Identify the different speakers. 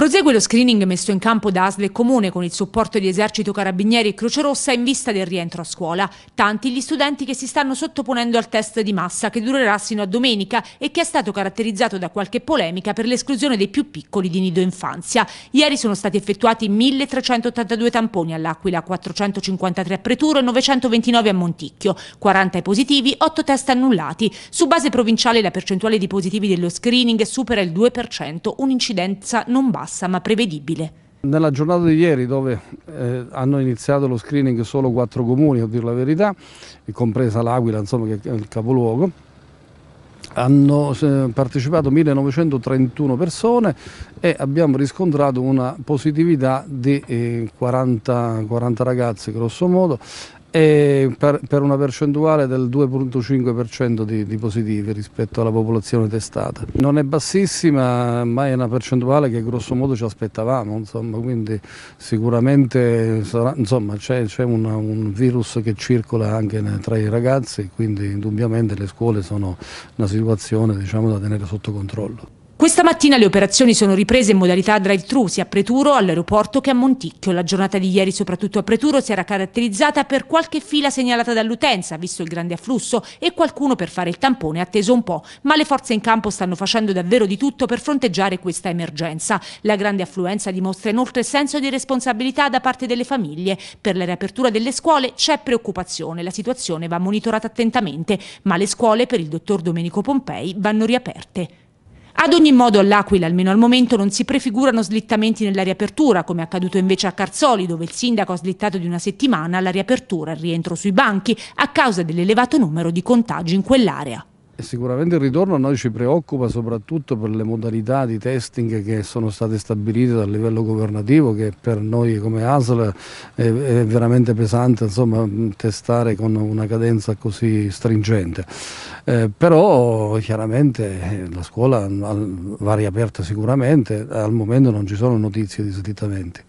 Speaker 1: Prosegue lo screening messo in campo da Asle Comune con il supporto di Esercito Carabinieri e Croce Rossa in vista del rientro a scuola. Tanti gli studenti che si stanno sottoponendo al test di massa che durerà sino a domenica e che è stato caratterizzato da qualche polemica per l'esclusione dei più piccoli di nido infanzia. Ieri sono stati effettuati 1382 tamponi all'Aquila, 453 a Preturo e 929 a Monticchio, 40 ai positivi, 8 test annullati. Su base provinciale la percentuale di positivi dello screening supera il 2%, un'incidenza non bassa bassa ma prevedibile.
Speaker 2: Nella giornata di ieri dove eh, hanno iniziato lo screening solo quattro comuni, a dire la verità, compresa l'Aquila insomma, che è il capoluogo, hanno eh, partecipato 1931 persone e abbiamo riscontrato una positività di 40, 40 ragazzi grosso modo e per, per, una percentuale del 2.5% di, di positivi rispetto alla popolazione testata. Non è bassissima, ma è una percentuale che grosso modo ci aspettavamo, insomma, quindi sicuramente sarà, insomma, c'è, un virus che circola anche tra i ragazzi, quindi indubbiamente le scuole sono una situazione diciamo, da tenere sotto controllo.
Speaker 1: Questa mattina le operazioni sono riprese in modalità drive-thru sia a Preturo, all'aeroporto che a Monticchio. La giornata di ieri, soprattutto a Preturo, si era caratterizzata per qualche fila segnalata dall'utenza, visto il grande afflusso, e qualcuno per fare il tampone atteso un po', ma le forze in campo stanno facendo davvero di tutto per fronteggiare questa emergenza. La grande affluenza dimostra inoltre senso di responsabilità da parte delle famiglie. Per la riapertura delle scuole c'è preoccupazione, la situazione va monitorata attentamente, ma le scuole, per il dottor Domenico Pompei, vanno riaperte. Ad ogni modo all'Aquila, almeno al momento, non si prefigurano slittamenti nella riapertura, come è accaduto invece a Carzoli, dove il sindaco ha slittato di una settimana la riapertura e il rientro sui banchi, a causa dell'elevato numero di contagi in quell'area
Speaker 2: sicuramente il ritorno a noi ci preoccupa soprattutto per le modalità di testing che sono state stabilite dal livello governativo che per noi come ASL è, è veramente pesante insomma, testare con una cadenza così stringente. Eh, però chiaramente la scuola va riaperta sicuramente, al momento non ci sono notizie di slittamenti.